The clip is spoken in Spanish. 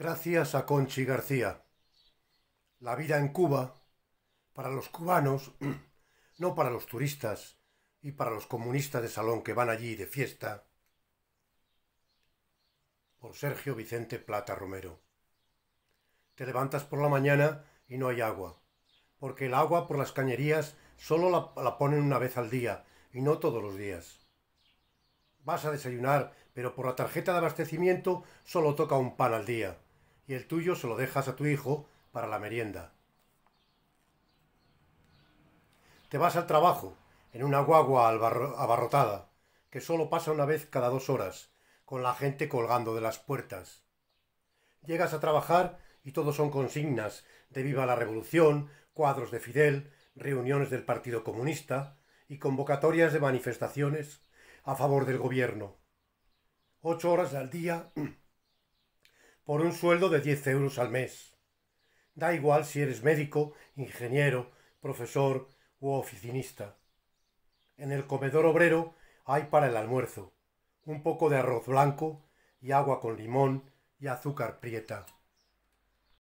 Gracias a Conchi García. La vida en Cuba, para los cubanos, no para los turistas y para los comunistas de salón que van allí de fiesta. Por Sergio Vicente Plata Romero. Te levantas por la mañana y no hay agua, porque el agua por las cañerías solo la, ponen una vez al día y no todos los días. Vas a desayunar, pero por la tarjeta de abastecimiento solo toca un pan al día y el tuyo se lo dejas a tu hijo para la merienda. Te vas al trabajo, en una guagua abarrotada, que solo pasa una vez cada dos horas, con la gente colgando de las puertas. Llegas a trabajar y todo son consignas de viva la revolución, cuadros de Fidel, reuniones del Partido Comunista y convocatorias de manifestaciones a favor del gobierno. Ocho horas al día por un sueldo de 10 euros al mes. Da igual si eres médico, ingeniero, profesor u oficinista. En el comedor obrero hay para el almuerzo un poco de arroz blanco y agua con limón y azúcar prieta.